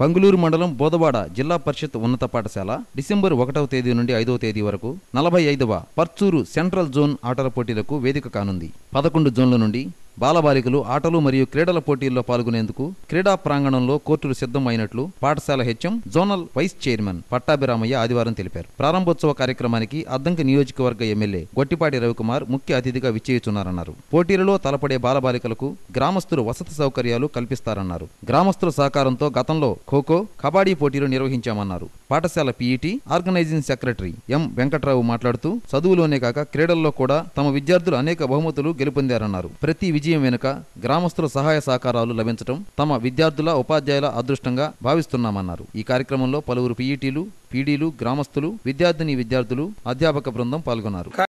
పంగులూరు మండలం బోధవాడ జిల్లా పరిషత్ ఉన్నత పాఠశాల డిసెంబర్ ఒకటవ తేదీ నుండి ఐదవ తేదీ వరకు నలభై ఐదవ పర్చూరు సెంట్రల్ జోన్ ఆటల పోటీలకు వేదిక కానుంది పదకొండు జోన్ల నుండి బాలబాలికలు ఆటలు మరియు క్రీడల పోటీల్లో పాల్గొనేందుకు క్రీడా ప్రాంగణంలో కోర్టులు సిద్ధం అయినట్లు పాఠశాల HM zonal vice chairman Pattabhiramayya ఆదివారం తెలిపారు ప్రారంభోత్సవ కార్యక్రమానికి అద్దంకి నియోజకవర్గ ఎమ్మెల్యే గొట్టిపాటి రవికుమార్ ముఖ్య అతిథిగా విచ్చేయుచున్నారన్నారు పోటీలలో తలపడే బాలబాలికలకు గ్రామస్తులు వసతి సౌకర్యాలు కల్పిస్తారన్నారు గ్రామస్తుల సహకారంతో గతంలో ఖోఖో కబాడీ పోటీలు నిర్వహించామన్నారు పాఠశాల PET organising secretary M Venkatrao మాట్లాడుతూ చదువులోనే కాక క్రీడల్లో కూడా తమ విద్యార్థులు అనేక బహుమతులు గెలుపొందారన్నారు ప్రతి విజయ విజయం వెనుక గ్రామస్తుల సహాయ సహకారాలు లభించడం తమ విద్యార్థుల ఉపాధ్యాయుల అదృష్టంగా భావిస్తున్నామన్నారు ఈ కార్యక్రమంలో పలువురు పీఈటీలు పీడీలు గ్రామస్తులు విద్యార్థిని విద్యార్థులు అధ్యాపక బృందం పాల్గొన్నారు